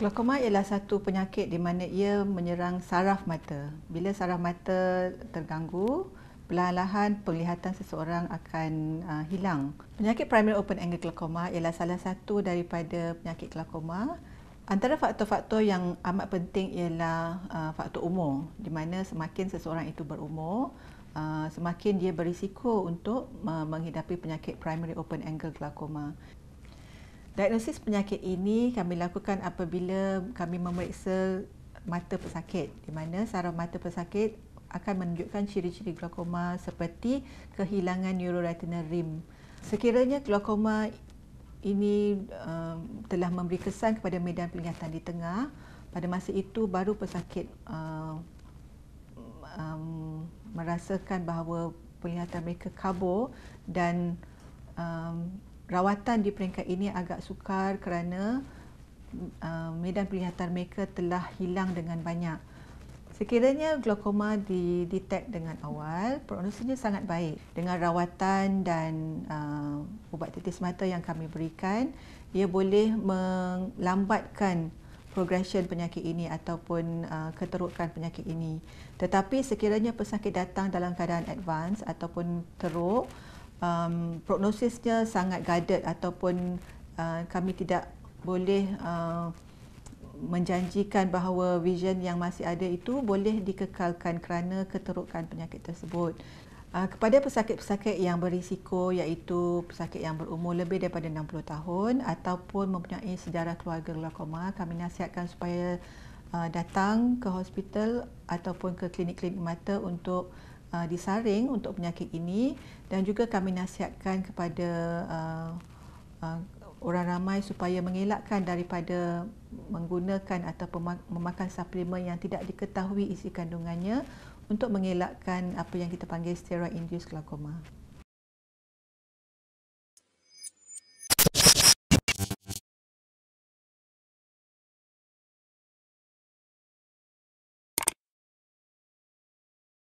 Glaucoma ialah satu penyakit di mana ia menyerang saraf mata. Bila saraf mata terganggu, perlahan-lahan penglihatan seseorang akan uh, hilang. Penyakit primary open angle glaucoma ialah salah satu daripada penyakit glaucoma. Antara faktor-faktor yang amat penting ialah uh, faktor umur di mana semakin seseorang itu berumur, uh, semakin dia berisiko untuk uh, menghidapi penyakit primary open angle glaucoma. Diagnosis penyakit ini kami lakukan apabila kami memeriksa mata pesakit di mana saraf mata pesakit akan menunjukkan ciri-ciri glaukoma seperti kehilangan neuroretinal rim. Sekiranya glaukoma ini um, telah memberi kesan kepada medan penglihatan di tengah, pada masa itu baru pesakit um, um, merasakan bahawa penglihatan mereka kabur dan um, rawatan di peringkat ini agak sukar kerana uh, medan penglihatan mereka telah hilang dengan banyak. Sekiranya glaukoma didetek dengan awal, prognosisnya sangat baik. Dengan rawatan dan uh, ubat titis mata yang kami berikan, ia boleh melambatkan progression penyakit ini ataupun uh, keterukan penyakit ini. Tetapi sekiranya pesakit datang dalam keadaan advance ataupun teruk, um, prognosisnya sangat guarded ataupun uh, kami tidak boleh uh, menjanjikan bahawa vision yang masih ada itu boleh dikekalkan kerana keterukan penyakit tersebut. Uh, kepada pesakit-pesakit yang berisiko iaitu pesakit yang berumur lebih daripada 60 tahun ataupun mempunyai sejarah keluarga glaukoma, kami nasihatkan supaya uh, datang ke hospital ataupun ke klinik-klinik mata untuk uh, disaring untuk penyakit ini dan juga kami nasihatkan kepada uh, uh, orang ramai supaya mengelakkan daripada menggunakan atau memakan suplemen yang tidak diketahui isi kandungannya untuk mengelakkan apa yang kita panggil steroid induced glaucoma.